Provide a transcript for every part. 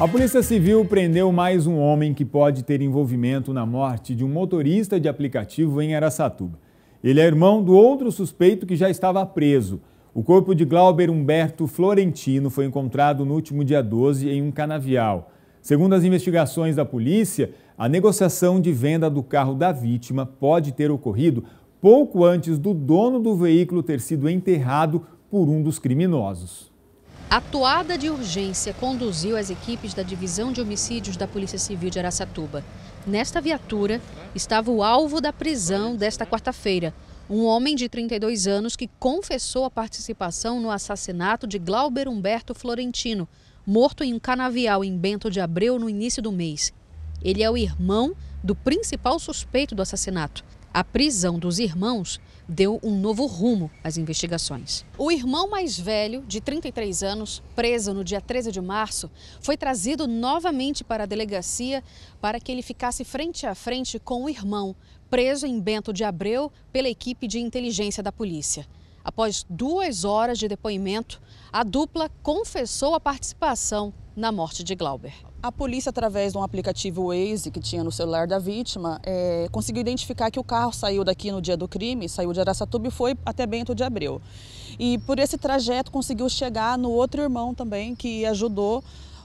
A Polícia Civil prendeu mais um homem que pode ter envolvimento na morte de um motorista de aplicativo em Aracatuba. Ele é irmão do outro suspeito que já estava preso. O corpo de Glauber Humberto Florentino foi encontrado no último dia 12 em um canavial. Segundo as investigações da polícia, a negociação de venda do carro da vítima pode ter ocorrido pouco antes do dono do veículo ter sido enterrado por um dos criminosos. A toada de urgência conduziu as equipes da Divisão de Homicídios da Polícia Civil de Araçatuba. Nesta viatura estava o alvo da prisão desta quarta-feira, um homem de 32 anos que confessou a participação no assassinato de Glauber Humberto Florentino, morto em um canavial em Bento de Abreu no início do mês. Ele é o irmão do principal suspeito do assassinato. A prisão dos irmãos deu um novo rumo às investigações. O irmão mais velho, de 33 anos, preso no dia 13 de março, foi trazido novamente para a delegacia para que ele ficasse frente a frente com o irmão, preso em Bento de Abreu pela equipe de inteligência da polícia. Após duas horas de depoimento, a dupla confessou a participação na morte de Glauber. A polícia, através de um aplicativo Waze que tinha no celular da vítima, é, conseguiu identificar que o carro saiu daqui no dia do crime, saiu de Araçatuba e foi até Bento de Abreu. E por esse trajeto conseguiu chegar no outro irmão também, que ajudou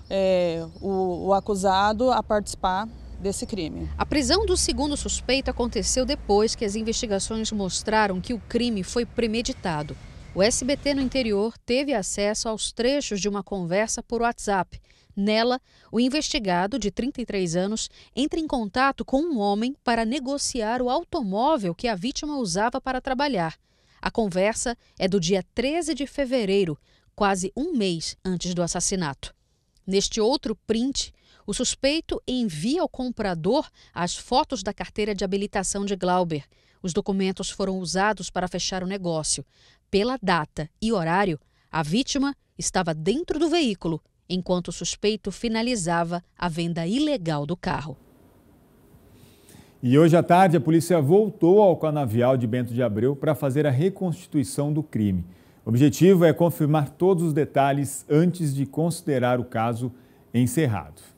é, o, o acusado a participar desse crime. A prisão do segundo suspeito aconteceu depois que as investigações mostraram que o crime foi premeditado. O SBT no interior teve acesso aos trechos de uma conversa por WhatsApp. Nela, o investigado, de 33 anos, entra em contato com um homem para negociar o automóvel que a vítima usava para trabalhar. A conversa é do dia 13 de fevereiro, quase um mês antes do assassinato. Neste outro print, o suspeito envia ao comprador as fotos da carteira de habilitação de Glauber. Os documentos foram usados para fechar o negócio. Pela data e horário, a vítima estava dentro do veículo, enquanto o suspeito finalizava a venda ilegal do carro. E hoje à tarde, a polícia voltou ao canavial de Bento de Abreu para fazer a reconstituição do crime. O objetivo é confirmar todos os detalhes antes de considerar o caso encerrado.